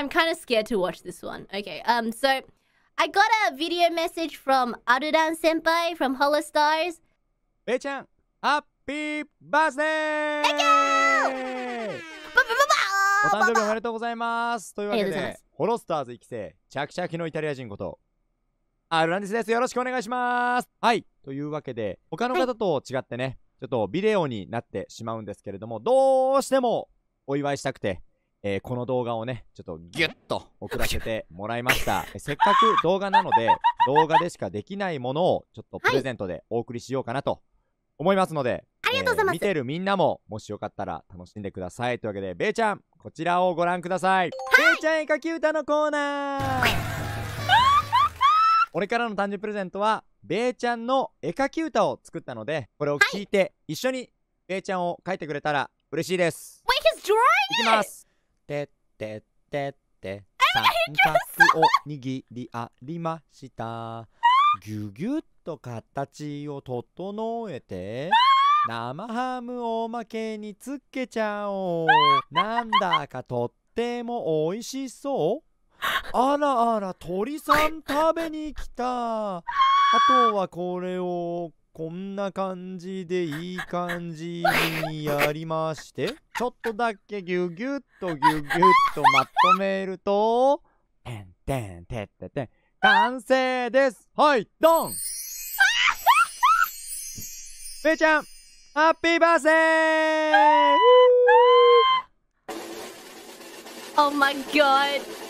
I'm kind of scared to watch this one. Okay, um, so I got a video message from Arudan Senpai from Holostars. Bei-chan, happy birthday! Thank you! お誕生日おめでとうございますというわけで、ホロスターズ1期生、着々のイタリア人こと、アルランデスです。よろしくお願いします。はい。というわけで、他の方と違ってね、はい、ちょっとビデオになってしまうんですけれども、どうしてもお祝いしたくて、えー、この動画をね、ちょっとギュッと送らせてもらいました。せっかく動画なので、動画でしかできないものをちょっとプレゼントでお送りしようかなと思いますので、ありがとうございます、見てるみんなも、もしよかったら楽しんでください。というわけで、べーちゃん、こちらをご覧ください。べ、はい、ーちゃん絵描き歌のコーナー 俺からの誕生日プレゼントは、べーちゃんの絵描き歌を作ったので、これを聞いて、一緒にべーちゃんを描いてくれたら嬉しいです。いきますてってってって三角おにぎりありましたぎゅぎゅっと形を整えて生ハムおまけにつけちゃおうなんだかとってもおいしそうあらあら鳥さん食べに来たあとはこれをこんな感じでいい感じにやりまして、ちょっとだけギュギュッとギュギュッとまとめると、てんてんてっててん、完成ですはい、ドンめいちゃん、ハッピーバースデー Oh god!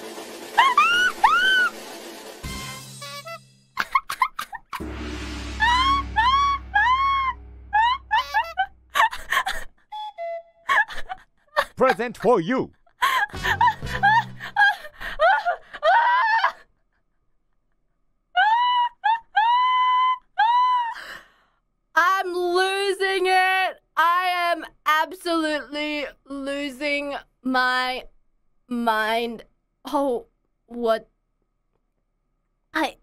present for you. I'm losing it. I am absolutely losing my mind. Oh, what? I.